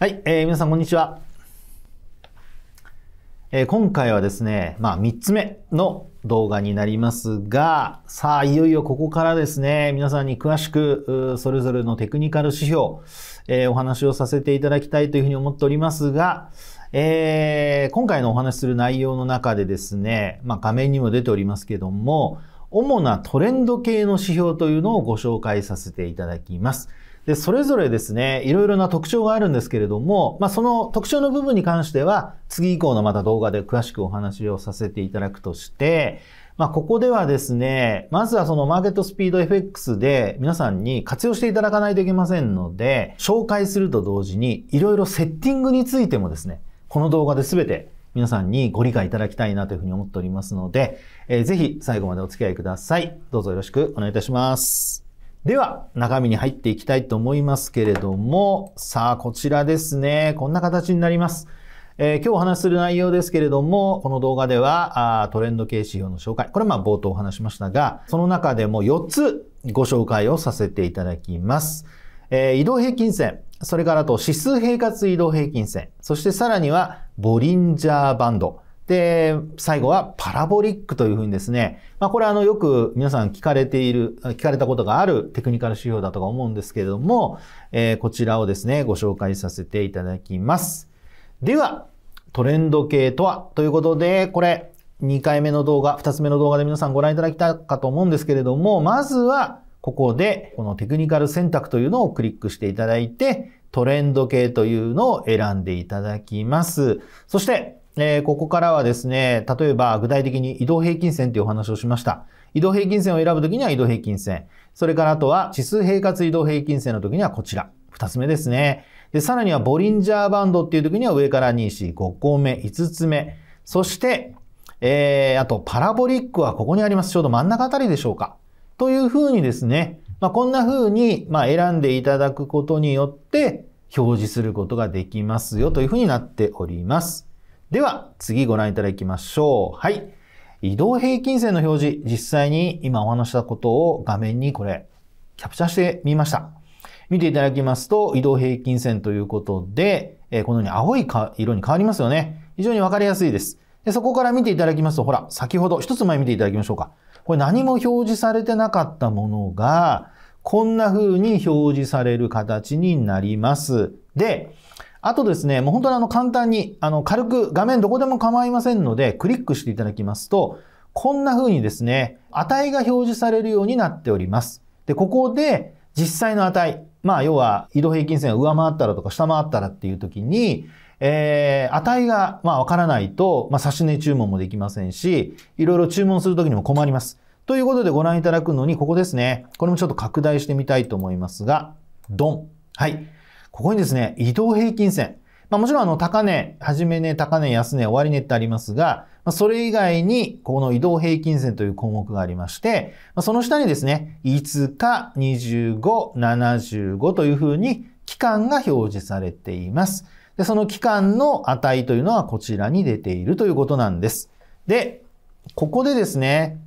はい、えー、皆さんこんにちは。えー、今回はですね、まあ3つ目の動画になりますが、さあいよいよここからですね、皆さんに詳しくそれぞれのテクニカル指標、えー、お話をさせていただきたいというふうに思っておりますが、えー、今回のお話しする内容の中でですね、まあ画面にも出ておりますけども、主なトレンド系の指標というのをご紹介させていただきます。で、それぞれですね、いろいろな特徴があるんですけれども、まあ、その特徴の部分に関しては、次以降のまた動画で詳しくお話をさせていただくとして、まあ、ここではですね、まずはそのマーケットスピード FX で皆さんに活用していただかないといけませんので、紹介すると同時に、いろいろセッティングについてもですね、この動画で全て皆さんにご理解いただきたいなというふうに思っておりますので、えー、ぜひ最後までお付き合いください。どうぞよろしくお願いいたします。では、中身に入っていきたいと思いますけれども、さあ、こちらですね。こんな形になります。えー、今日お話しする内容ですけれども、この動画ではトレンド系指標の紹介、これまあ冒頭お話しましたが、その中でも4つご紹介をさせていただきます。えー、移動平均線、それからと指数平滑移動平均線、そしてさらにはボリンジャーバンド、で、最後はパラボリックというふうにですね、まあ、これはあのよく皆さん聞かれている、聞かれたことがあるテクニカル指標だとか思うんですけれども、えー、こちらをですね、ご紹介させていただきます。では、トレンド系とはということで、これ、2回目の動画、2つ目の動画で皆さんご覧いただきたかと思うんですけれども、まずは、ここで、このテクニカル選択というのをクリックしていただいて、トレンド系というのを選んでいただきます。そして、えー、ここからはですね、例えば具体的に移動平均線というお話をしました。移動平均線を選ぶときには移動平均線。それからあとは指数平滑移動平均線のときにはこちら。二つ目ですね。で、さらにはボリンジャーバンドっていうときには上から2、4、5個目、5つ目。そして、えー、あとパラボリックはここにあります。ちょうど真ん中あたりでしょうか。というふうにですね、まあ、こんなふうに、ま選んでいただくことによって表示することができますよというふうになっております。では、次ご覧いただきましょう。はい。移動平均線の表示、実際に今お話したことを画面にこれ、キャプチャしてみました。見ていただきますと、移動平均線ということで、えこのように青い色に変わりますよね。非常にわかりやすいです。でそこから見ていただきますと、ほら、先ほど、一つ前見ていただきましょうか。これ何も表示されてなかったものが、こんな風に表示される形になります。で、あとですね、もう本当にあの簡単に、あの軽く画面どこでも構いませんので、クリックしていただきますと、こんな風にですね、値が表示されるようになっております。で、ここで実際の値、まあ要は移動平均線を上回ったらとか下回ったらっていう時に、えー、値がまあわからないと、まあ差し値注文もできませんし、いろいろ注文する時にも困ります。ということでご覧いただくのに、ここですね。これもちょっと拡大してみたいと思いますが、ドン。はい。ここにですね、移動平均線。まあ、もちろんあの高値、じめ値、高値、安値、終値ってありますが、まあ、それ以外に、この移動平均線という項目がありまして、まあ、その下にですね、5日、25、75というふうに期間が表示されています。で、その期間の値というのはこちらに出ているということなんです。で、ここでですね、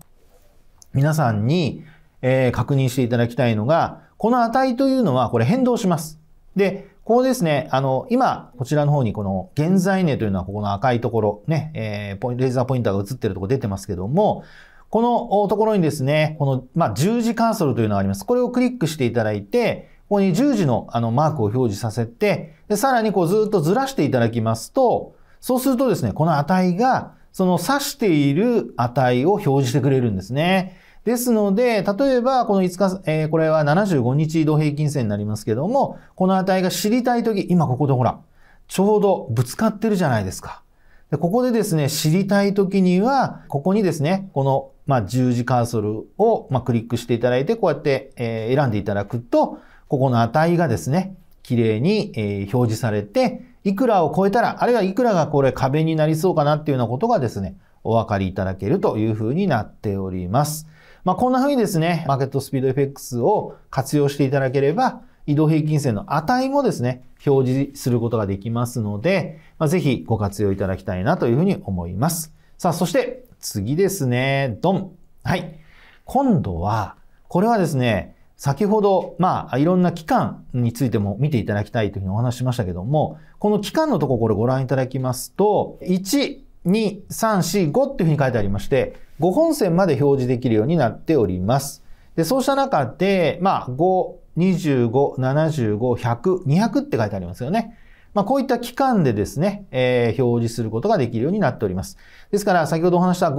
皆さんに、えー、確認していただきたいのが、この値というのはこれ変動します。で、ここですね、あの、今、こちらの方にこの現在値というのはここの赤いところ、ね、えー、レーザーポインターが映ってるとこ出てますけども、このところにですね、この、まあ、十字カーソルというのがあります。これをクリックしていただいて、ここに十字のあのマークを表示させて、で、さらにこうずっとずらしていただきますと、そうするとですね、この値が、その指している値を表示してくれるんですね。ですので、例えばこの5日、えー、これは75日移動平均線になりますけども、この値が知りたいとき、今ここでほら、ちょうどぶつかってるじゃないですか。でここでですね、知りたいときには、ここにですね、この、まあ、十字カーソルを、まあ、クリックしていただいて、こうやって、えー、選んでいただくと、ここの値がですね、綺麗に、えー、表示されて、いくらを超えたら、あるいはいくらがこれ壁になりそうかなっていうようなことがですね、お分かりいただけるというふうになっております。まあ、こんな風にですね、マーケットスピード FX を活用していただければ、移動平均線の値もですね、表示することができますので、まあ、ぜひご活用いただきたいなというふうに思います。さあ、そして次ですね、ドン。はい。今度は、これはですね、先ほど、まあ、いろんな期間についても見ていただきたいというふうにお話ししましたけども、この期間のところこれご覧いただきますと、1、2、3、4、5っていうふうに書いてありまして、5本線まで表示できるようになっております。で、そうした中で、まあ、5、25、75、100、200って書いてありますよね。まあ、こういった期間でですね、えー、表示することができるようになっております。ですから、先ほどお話した5、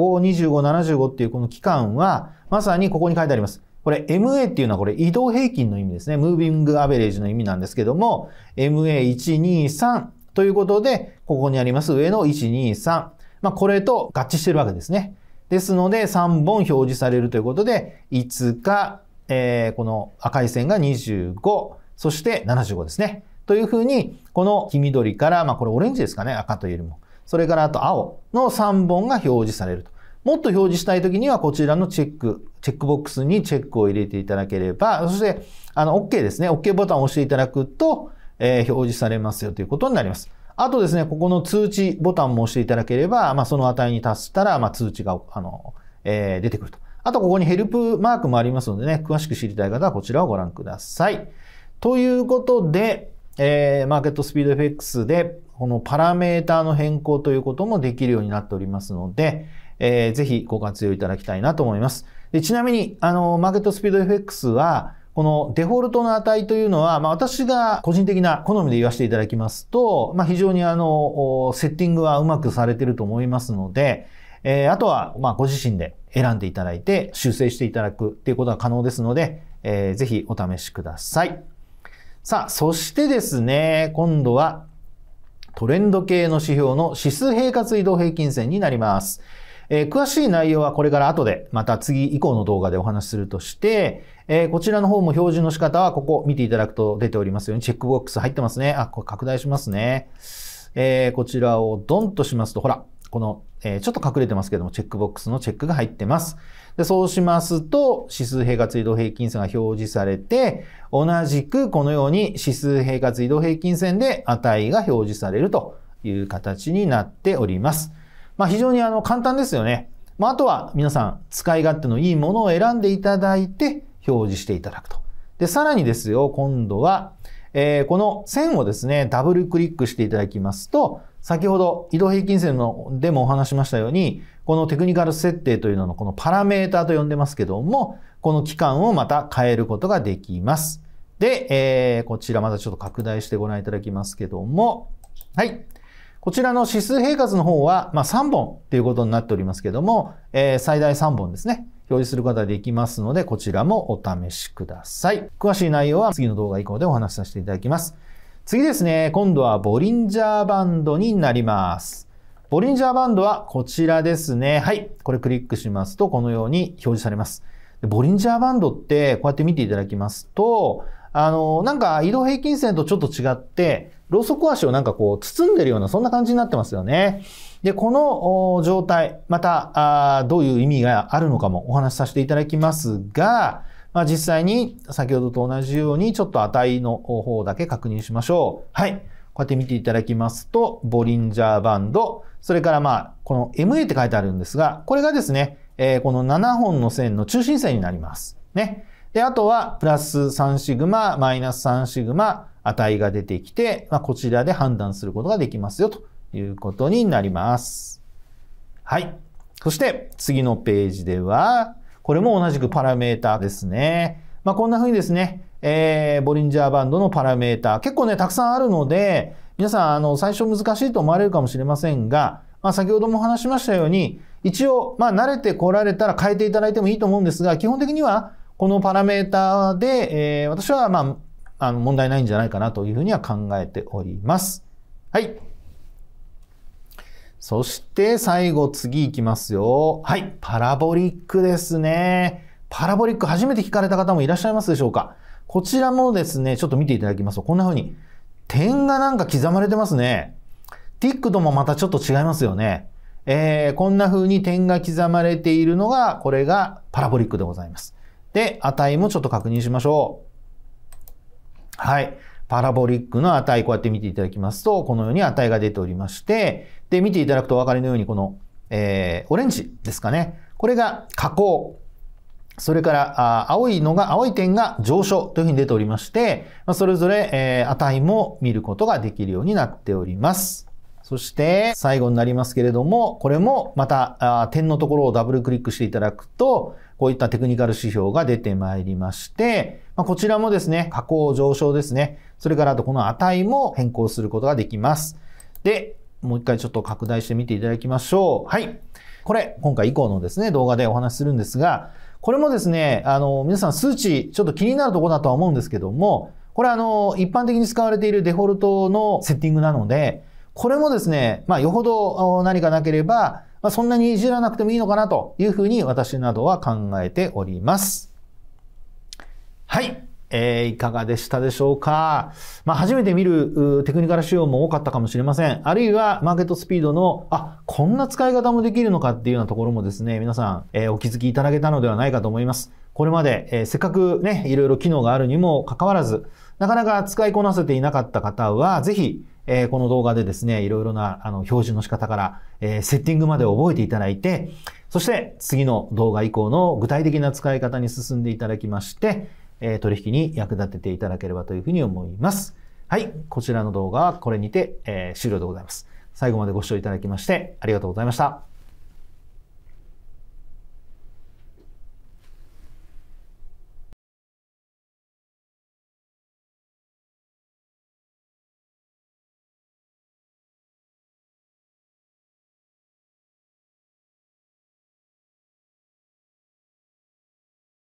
25、75っていうこの期間は、まさにここに書いてあります。これ MA っていうのはこれ移動平均の意味ですね。ムービングアベレージの意味なんですけども、MA123 ということで、ここにあります上の123。まあ、これと合致してるわけですね。ですので、3本表示されるということで、5日、えー、この赤い線が25、そして75ですね。というふうに、この黄緑から、まあこれオレンジですかね、赤というよりも。それからあと青の3本が表示されると。もっと表示したいときには、こちらのチェック、チェックボックスにチェックを入れていただければ、そして、あの、OK ですね。OK ボタンを押していただくと、えー、表示されますよということになります。あとですね、ここの通知ボタンも押していただければ、まあ、その値に達したら、まあ、通知が、あの、えー、出てくると。あと、ここにヘルプマークもありますのでね、詳しく知りたい方はこちらをご覧ください。ということで、えー、マーケットスピード FX で、このパラメータの変更ということもできるようになっておりますので、えー、ぜひご活用いただきたいなと思います。でちなみに、あの、マーケットスピード FX は、このデフォルトの値というのは、まあ、私が個人的な好みで言わせていただきますと、まあ、非常にあの、セッティングはうまくされてると思いますので、えー、あとは、まあ、ご自身で選んでいただいて修正していただくっていうことが可能ですので、えー、ぜひお試しください。さあ、そしてですね、今度はトレンド系の指標の指数平滑移動平均線になります。えー、詳しい内容はこれから後で、また次以降の動画でお話しするとして、えー、こちらの方も表示の仕方はここ見ていただくと出ておりますように、チェックボックス入ってますね。あ、これ拡大しますね。えー、こちらをドンとしますと、ほら、この、えちょっと隠れてますけども、チェックボックスのチェックが入ってます。で、そうしますと、指数平滑移動平均線が表示されて、同じくこのように指数平滑移動平均線で値が表示されるという形になっております。まあ、非常にあの簡単ですよね。まあ、あとは皆さん使い勝手のいいものを選んでいただいて表示していただくと。で、さらにですよ、今度は、えー、この線をですね、ダブルクリックしていただきますと、先ほど移動平均線のでもお話しましたように、このテクニカル設定というののこのパラメータと呼んでますけども、この期間をまた変えることができます。で、えー、こちらまたちょっと拡大してご覧いただきますけども、はい。こちらの指数平滑の方は、まあ、3本ということになっておりますけども、えー、最大3本ですね。表示することができますので、こちらもお試しください。詳しい内容は次の動画以降でお話しさせていただきます。次ですね、今度はボリンジャーバンドになります。ボリンジャーバンドはこちらですね。はい。これクリックしますと、このように表示されます。ボリンジャーバンドって、こうやって見ていただきますと、あの、なんか移動平均線とちょっと違って、ローソク足をなんかこう包んでるような、そんな感じになってますよね。で、この状態、また、どういう意味があるのかもお話しさせていただきますが、まあ、実際に先ほどと同じようにちょっと値の方だけ確認しましょう。はい。こうやって見ていただきますと、ボリンジャーバンド、それからまあ、この MA って書いてあるんですが、これがですね、えー、この7本の線の中心線になります。ね。で、あとは、プラス3シグマ、マイナス3シグマ、値が出てきて、まあ、こちらで判断することができますよということになります。はい。そして次のページでは、これも同じくパラメーターですね。まあ、こんな風にですね、えー、ボリンジャーバンドのパラメーター、結構ね、たくさんあるので、皆さん、あの、最初難しいと思われるかもしれませんが、まあ、先ほども話しましたように、一応、まあ、慣れてこられたら変えていただいてもいいと思うんですが、基本的には、このパラメータで、えー、私は、まあ、あの、問題ないんじゃないかなというふうには考えております。はい。そして最後次いきますよ。はい。パラボリックですね。パラボリック初めて聞かれた方もいらっしゃいますでしょうかこちらもですね、ちょっと見ていただきますと、こんな風に点がなんか刻まれてますね。ティックともまたちょっと違いますよね。えー、こんな風に点が刻まれているのが、これがパラボリックでございます。で、値もちょっと確認しましょう。はい。パラボリックの値、こうやって見ていただきますと、このように値が出ておりまして、で、見ていただくとお分かりのように、この、えー、オレンジですかね。これが下降。それから、青いのが、青い点が上昇というふうに出ておりまして、それぞれ、えー、値も見ることができるようになっております。そして最後になりますけれども、これもまた点のところをダブルクリックしていただくと、こういったテクニカル指標が出てまいりまして、まこちらもですね、加工上昇ですね。それからあとこの値も変更することができます。で、もう一回ちょっと拡大してみていただきましょう。はい。これ、今回以降のですね、動画でお話しするんですが、これもですね、あの、皆さん数値、ちょっと気になるところだとは思うんですけども、これあの、一般的に使われているデフォルトのセッティングなので、これもですね、まあ、よほど何かなければ、まあ、そんなにいじらなくてもいいのかなというふうに私などは考えております。はい。えー、いかがでしたでしょうかまあ、初めて見るテクニカル仕様も多かったかもしれません。あるいは、マーケットスピードの、あ、こんな使い方もできるのかっていうようなところもですね、皆さん、えー、お気づきいただけたのではないかと思います。これまで、えー、せっかくね、いろいろ機能があるにもかかわらず、なかなか使いこなせていなかった方は、ぜひ、えー、この動画でですね、いろいろなあの表示の仕方から、えー、セッティングまで覚えていただいて、そして次の動画以降の具体的な使い方に進んでいただきまして、えー、取引に役立てていただければというふうに思います。はい、こちらの動画はこれにて、え終了でございます。最後までご視聴いただきましてありがとうございました。